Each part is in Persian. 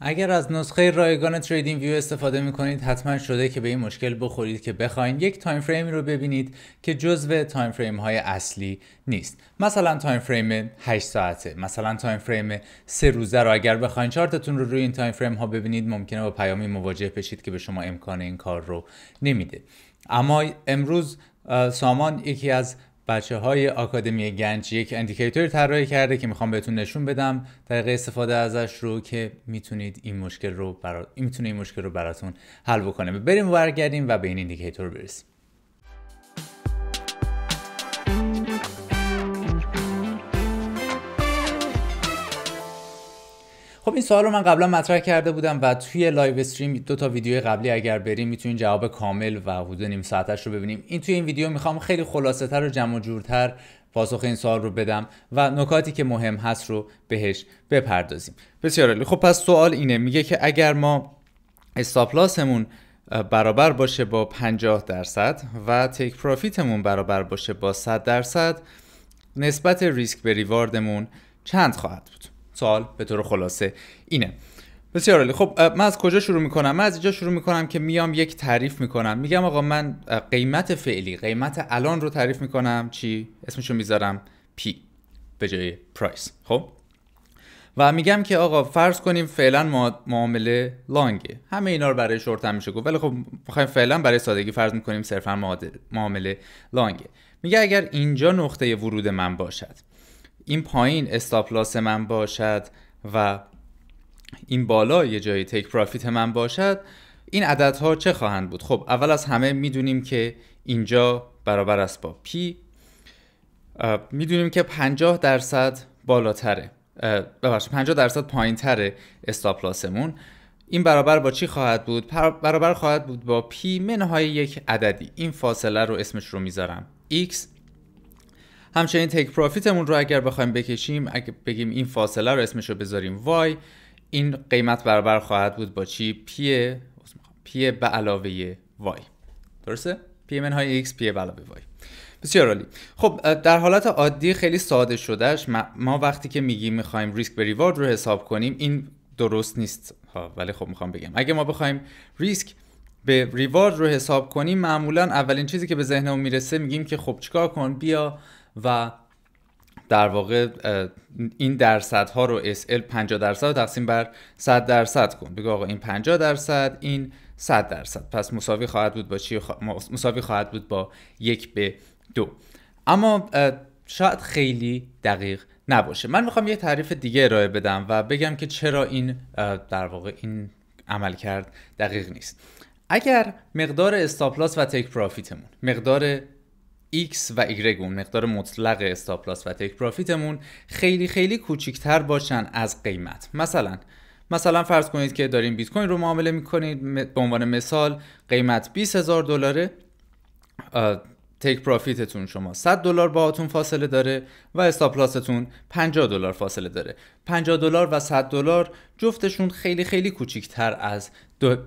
اگر از نسخه رایگان تریدینگ ویو استفاده میکنید حتما شده که به این مشکل بخورید که بخواین یک تایم فریم رو ببینید که جزو تایم فریم های اصلی نیست مثلا تایم فریم 8 ساعته مثلا تایم فریم 3 روزه رو اگر بخواین چارتتون رو روی این تایم فریم ها ببینید ممکنه با پیامی مواجه بشید که به شما امکان این کار رو نمیده اما امروز سامان یکی از بچه های آکادمی گنج یک اندیکیتوری طراحی کرده که میخوام بهتون نشون بدم طریق استفاده ازش رو که میتونید این مشکل رو برا... میتونه این مشکل رو براتون حل بکنه بریم برگردیم و به این اندیکیتور برسیم خب این سوال رو من قبلا مطرح کرده بودم و توی لایو استریم دو تا ویدیو قبلی اگر بریم میتونیم جواب کامل و حدود نیم ساعتش رو ببینیم این توی این ویدیو میخوام خیلی خلاصه تر و جمع و جورتر پاسخ این سوال رو بدم و نکاتی که مهم هست رو بهش بپردازیم بسیار عالی خب پس سوال اینه میگه که اگر ما استاپلاسمون برابر باشه با 50 درصد و تیک پروفیتمون برابر باشه با 100 درصد نسبت ریسک به ریواردمون چند خواهد بود سوال به طور خلاصه اینه بسیار عالی خب من از کجا شروع میکنم من از اینجا شروع میکنم که میام یک تعریف میکنم میگم آقا من قیمت فعلی قیمت الان رو تعریف میکنم چی اسمشو میذارم پی به جای پرایس خب و میگم که آقا فرض کنیم فعلا معامله لانگه همه اینا رو برای شورت هم میشه گفت ولی خب میخوایم فعلا برای سادگی فرض میکنیم صرفا معامله لانگه میگه اگر اینجا نقطه ورود من باشد این پایین استاپ من باشد و این بالا یه جایی تیک پرافیت من باشد این عددها چه خواهند بود خب اول از همه میدونیم که اینجا برابر است با پی میدونیم که 50 درصد بالاتره ببخشید 50 درصد پایین تره استاپ لاسمون این برابر با چی خواهد بود برابر خواهد بود با پی منهای یک عددی این فاصله رو اسمش رو میذارم x همچنین تک پروفیتمون رو اگر بخوایم بکشیم اگه بگیم این فاصله رو اسمش رو بذاریم وای این قیمت برابر خواهد بود با چی پی پی به علاوه وای درسته پی های ایکس پی به علاوه وای بسیار عالی خب در حالت عادی خیلی ساده شدهش ما وقتی که میگیم میخوایم ریسک به ریوارد رو حساب کنیم این درست نیست ها ولی خب میخوام بگم اگه ما بخوایم ریسک به ریوارد رو حساب کنیم معمولا اولین چیزی که به ذهنمون میرسه میگیم که خب چیکار کن بیا و در واقع این درصدها رو SL 50 درصد رو تقسیم بر 100 درصد کن بگو آقا این 50 درصد این 100 درصد پس مساوی خواهد بود با چی مساوی خواهد بود با یک به دو اما شاید خیلی دقیق نباشه من میخوام یه تعریف دیگه ارائه بدم و بگم که چرا این در واقع این عمل کرد دقیق نیست اگر مقدار استاپلاس و تک پرافیتمون مقدار X و Y اون مقدار مطلق استاپ و تک پرافیتمون خیلی خیلی کوچیکتر باشن از قیمت مثلا مثلا فرض کنید که دارین بیت کوین رو معامله میکنید به عنوان مثال قیمت 20000 دلاره تک پرافیتتون شما 100 دلار باهاتون فاصله داره و استاپ تون 50 دلار فاصله داره 50 دلار و 100 دلار جفتشون خیلی خیلی کوچیکتر از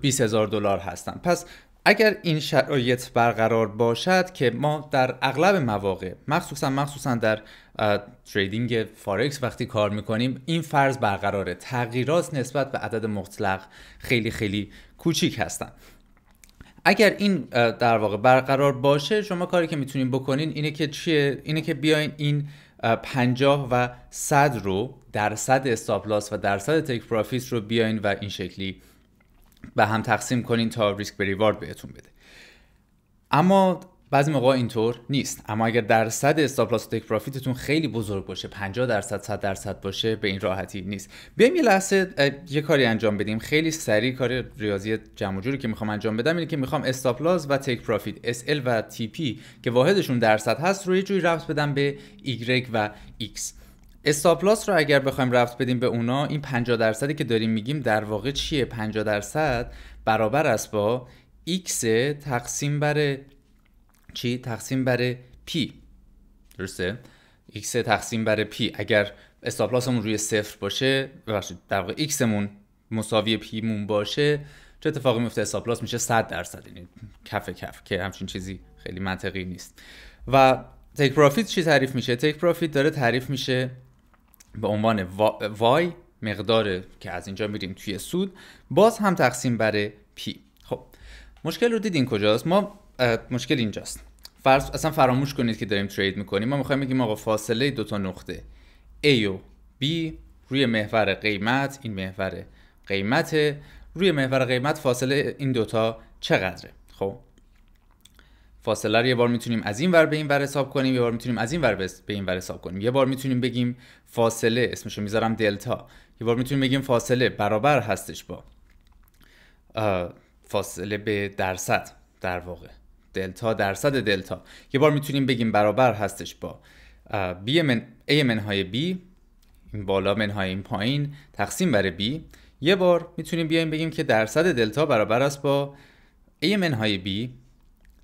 20000 دلار هستن پس اگر این شرایط برقرار باشد که ما در اغلب مواقع مخصوصا مخصوصا در تریدینگ فارکس وقتی کار میکنیم این فرض برقراره تغییرات نسبت به عدد مطلق خیلی خیلی کوچیک هستن اگر این در واقع برقرار باشه شما کاری که میتونین بکنین اینه که چیه اینه که بیاین این 50 و 100 رو درصد لاس و درصد تک پروفیت رو بیاین و این شکلی به هم تقسیم کنین تا ریسک به ریوارد بهتون بده اما بعضی موقع اینطور نیست اما اگر درصد استاپ لاس تک پروفیتتون خیلی بزرگ باشه 50 درصد 100 درصد باشه به این راحتی نیست بیایم یه لحظه یه کاری انجام بدیم خیلی سریع کار ریاضی جمع جوری که میخوام انجام بدم اینه که میخوام استاپ لاس و تک پروفیت SL و TP که واحدشون درصد هست رو یه جوری رفت بدم به Y و X استاپلاس رو اگر بخوایم رفت بدیم به اونا این 50 درصدی که داریم میگیم در واقع چیه 50 درصد برابر است با x تقسیم بر چی تقسیم بر p درسته x تقسیم بر p اگر استاپلاسمون روی صفر باشه ببخشید در واقع x مساوی p مون باشه چه اتفاقی میفته استاپلاس میشه 100 درصد یعنی کف کف که همچین چیزی خیلی منطقی نیست و تیک پروفیت چی تعریف میشه تیک پروفیت داره تعریف میشه به عنوان وای مقدار که از اینجا میریم توی سود باز هم تقسیم بر پی خب مشکل رو دیدین کجاست ما مشکل اینجاست فرض اصلا فراموش کنید که داریم ترید میکنیم ما میخوایم بگیم آقا فاصله دو تا نقطه A و B روی محور قیمت این محور قیمت روی محور قیمت فاصله این دوتا چقدره خب فاصله رو یه بار میتونیم از این ور به این ور حساب کنیم یه بار میتونیم از این ور به این ور حساب کنیم یه بار میتونیم بگیم فاصله اسمشو میذارم دلتا یه بار میتونیم بگیم فاصله برابر هستش با فاصله به درصد در واقع دلتا درصد دلتا یه بار میتونیم بگیم برابر هستش با بی من ای منهای بی این بالا منهای این پایین تقسیم بر بی یه بار میتونیم بیایم بگیم که درصد دلتا برابر است با ای منهای بی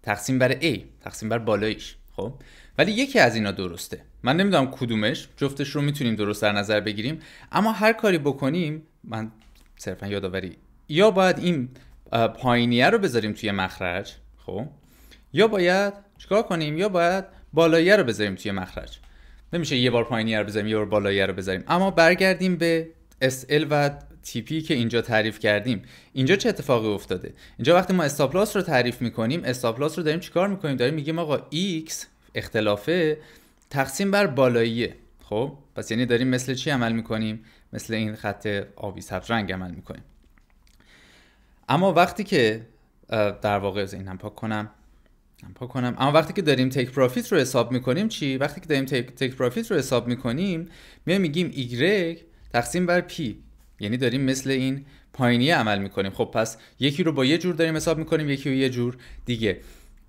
تقسیم بر A تقسیم بر بالایش، خب ولی یکی از اینا درسته من نمیدونم کدومش جفتش رو میتونیم درست در نظر بگیریم اما هر کاری بکنیم من صرفا یادآوری یا باید این پایینیه رو بذاریم توی مخرج خب یا باید چیکار کنیم یا باید بالایه رو بذاریم توی مخرج نمیشه یه بار پایینیه رو بذاریم یه بار بالایه رو بذاریم اما برگردیم به SL و تیپی که اینجا تعریف کردیم اینجا چه اتفاقی افتاده اینجا وقتی ما استاپلاس رو تعریف میکنیم استاپلاس رو داریم چیکار میکنیم داریم میگیم آقا x اختلافه تقسیم بر بالاییه خب پس یعنی داریم مثل چی عمل میکنیم مثل این خط آبی سبز رنگ عمل میکنیم اما وقتی که در واقع این هم پاک کنم هم پاک کنم اما وقتی که داریم تک پروفیت رو حساب میکنیم چی وقتی که داریم تک, تک پروفیت رو حساب میکنیم میایم میگیم ایگرگ تقسیم بر پی یعنی داریم مثل این پایینی عمل میکنیم خب پس یکی رو با یه جور داریم حساب میکنیم یکی رو یه جور دیگه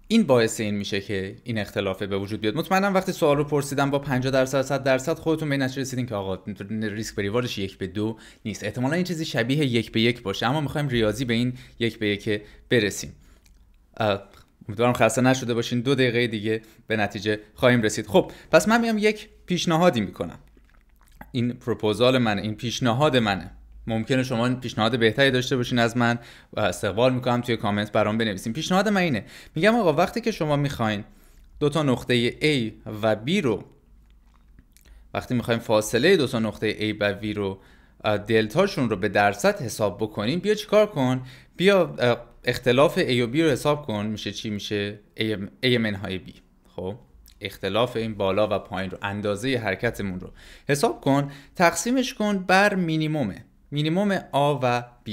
این باعث این میشه که این اختلاف به وجود بیاد مطمئنم وقتی سوال رو پرسیدم با 50 درصد 100 درصد خودتون به نتیجه رسیدین که آقا ریسک بریوارش ریواردش یک به دو نیست احتمالا این چیزی شبیه یک به یک باشه اما میخوایم ریاضی به این یک به یک برسیم امیدوارم خسته نشده باشین دو دقیقه دیگه به نتیجه خواهیم رسید خب پس من میام یک پیشنهادی میکنم این پروپوزال من این پیشنهاد منه ممکنه شما پیشنهاد بهتری داشته باشین از من و استقبال میکنم توی کامنت برام بنویسین پیشنهاد من اینه میگم آقا وقتی که شما میخواین دو تا نقطه A و B رو وقتی میخوایم فاصله دو تا نقطه A و B رو دلتاشون رو به درصد حساب بکنین بیا چیکار کن بیا اختلاف A و B رو حساب کن میشه چی میشه A منهای B خب اختلاف این بالا و پایین رو اندازه حرکتمون رو حساب کن تقسیمش کن بر مینیمومه مینیموم آ و B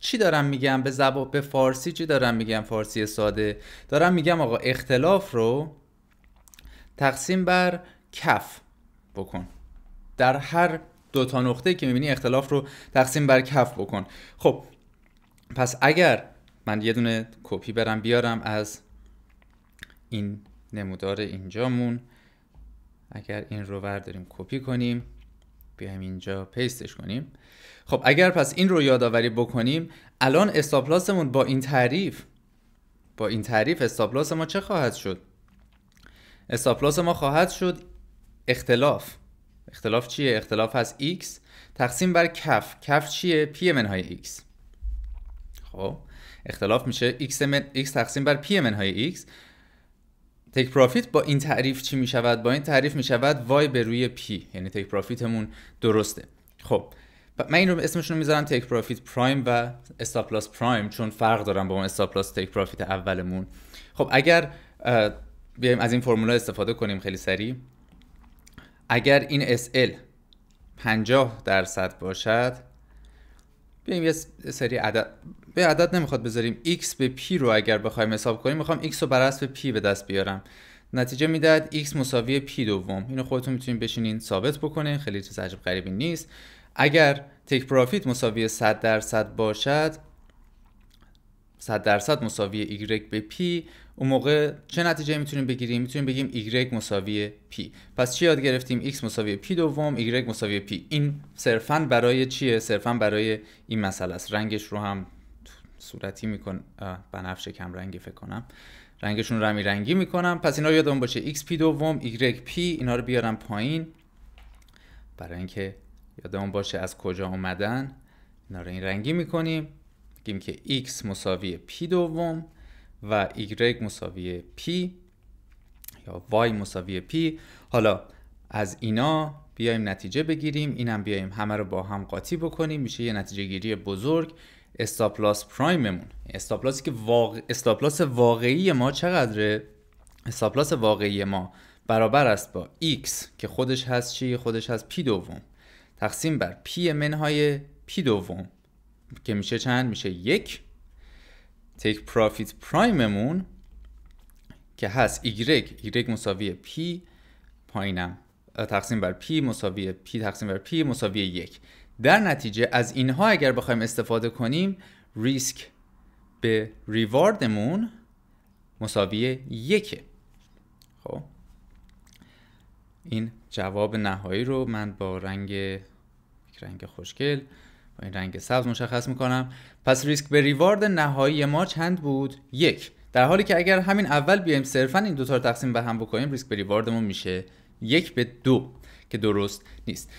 چی دارم میگم به زبان به فارسی چی دارم میگم فارسی ساده دارم میگم آقا اختلاف رو تقسیم بر کف بکن در هر دو تا نقطه که میبینی اختلاف رو تقسیم بر کف بکن خب پس اگر من یه دونه کپی برم بیارم از این نمودار اینجامون اگر این رو برداریم کپی کنیم بیایم اینجا پیستش کنیم خب اگر پس این رو یادآوری بکنیم الان استاپلاسمون با این تعریف با این تعریف استاپلاس ما چه خواهد شد استاپلاس ما خواهد شد اختلاف اختلاف چیه اختلاف از x تقسیم بر کف کف چیه پی منهای x خب اختلاف میشه x, x تقسیم بر پی منهای x تک پرافیت با این تعریف چی می شود؟ با این تعریف می شود وای به روی پی یعنی تک پرافیتمون درسته خب من این رو اسمشون رو میذارم تک پرافیت پرایم و استاپلاس پرایم چون فرق دارم با اون استاپلاس تک پرافیت اولمون خب اگر بیایم از این فرمولا استفاده کنیم خیلی سریع اگر این SL 50 درصد باشد بیایم یه سری عدد به عدد نمیخواد بذاریم x به p رو اگر بخوایم حساب کنیم میخوام x رو بر حسب p به دست بیارم نتیجه میداد x مساوی p دوم اینو خودتون میتونید بشینین ثابت بکنین خیلی چیز عجب غریبی نیست اگر تک پروفیت مساوی 100 درصد باشد 100 درصد مساوی y به p اون موقع چه نتیجه میتونیم بگیریم میتونیم بگیم y مساوی p پس چی یاد گرفتیم x مساوی p دوم y مساوی p این صرفا برای چیه صرفا برای این مسئله است رنگش رو هم صورتی میکنم بنفش کم رنگی فکر کنم رنگشون رمی رنگی میکنم پس اینا یادم باشه xp دوم yp اینا رو بیارم پایین برای اینکه یادمون باشه از کجا اومدن اینا رو این رنگی میکنیم بگیم که x مساوی p دوم و y مساوی p یا y مساوی p حالا از اینا بیایم نتیجه بگیریم اینم بیایم همه رو با هم قاطی بکنیم میشه یه نتیجه گیری بزرگ استاپلاس پرایممون استاپلاسی که واقع... استاپلاس واقعی ما چقدره استاپلاس واقعی ما برابر است با x که خودش هست چی خودش هست پی دوم تقسیم بر پی منهای پی دوم که میشه چند میشه یک تیک پرافیت پرایممون که هست ایگرگ ایگرگ مساوی پی پایینم تقسیم بر پی مساوی پی تقسیم بر پی مساوی یک در نتیجه از اینها اگر بخوایم استفاده کنیم ریسک به ریواردمون مساوی یکه خب این جواب نهایی رو من با رنگ رنگ خوشگل با این رنگ سبز مشخص میکنم پس ریسک به ریوارد نهایی ما چند بود یک در حالی که اگر همین اول بیایم صرفا این دوتا رو تقسیم به هم بکنیم ریسک به ریواردمون میشه یک به دو که درست نیست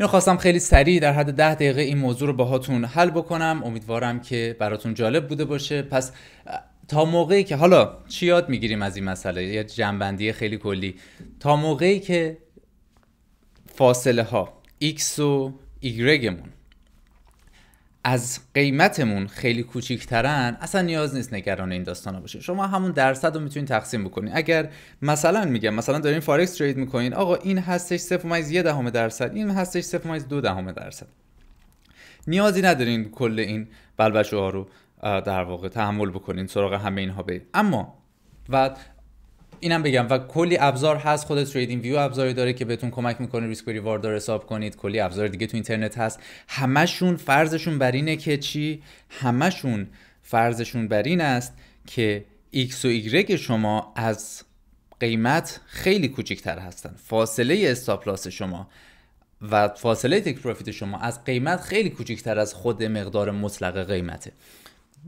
اینو خواستم خیلی سریع در حد ده دقیقه این موضوع رو باهاتون حل بکنم امیدوارم که براتون جالب بوده باشه پس تا موقعی که حالا چی یاد میگیریم از این مسئله یه جنبندی خیلی کلی تا موقعی که فاصله ها x و y از قیمتمون خیلی کوچیکترن اصلا نیاز نیست نگران این داستانا باشه شما همون درصد رو میتونید تقسیم بکنید اگر مثلا میگم مثلا دارین فارکس ترید میکنین آقا این هستش 0.1 دهم درصد این هستش 0.2 دهم درصد نیازی ندارین کل این بلبشوها رو در واقع تحمل بکنین سراغ همه اینها برید اما و اینم بگم و کلی ابزار هست خود تریدینگ ویو ابزاری داره که بهتون کمک میکنه ریسک ریوارد رو حساب کنید کلی ابزار دیگه تو اینترنت هست همشون فرضشون بر اینه که چی همشون فرضشون بر این است که ایکس و Y شما از قیمت خیلی کوچکتر هستن فاصله استاپلاس شما و فاصله تک پروفیت شما از قیمت خیلی کوچکتر از خود مقدار مطلق قیمته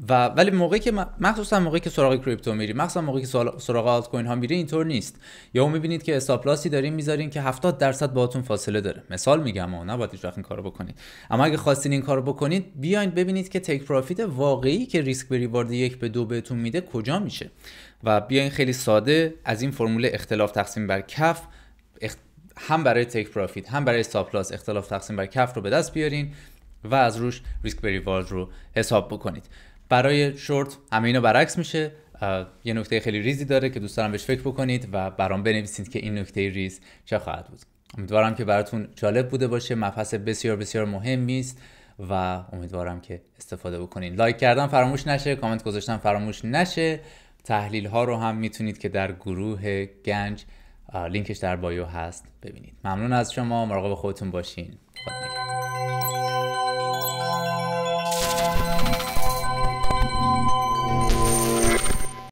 و ولی موقعی که مخصوصا موقعی که سراغ کریپتو میری مخصوصا موقعی که سراغ آلت کوین ها میری اینطور نیست یا میبینید که لاسی دارین میذارین که 70 درصد باهاتون فاصله داره مثال میگم و نباید هیچ این کارو بکنید اما اگه خواستین این کارو بکنید بیاین ببینید که تک پروفیت واقعی که ریسک به ریوارد یک به دو بهتون میده کجا میشه و بیاین خیلی ساده از این فرمول اختلاف تقسیم بر کف اخت... هم برای تک پروفیت هم برای استاپلاس اختلاف تقسیم بر کف رو به دست بیارین و از روش ریسک به رو حساب بکنید برای شورت همه اینا برعکس میشه یه نکته خیلی ریزی داره که دوست دارم بهش فکر بکنید و برام بنویسید که این نکته ریز چه خواهد بود امیدوارم که براتون جالب بوده باشه مبحث بسیار بسیار مهمی است و امیدوارم که استفاده بکنید. لایک کردن فراموش نشه کامنت گذاشتن فراموش نشه تحلیل ها رو هم میتونید که در گروه گنج لینکش در بایو هست ببینید ممنون از شما مراقب خودتون باشین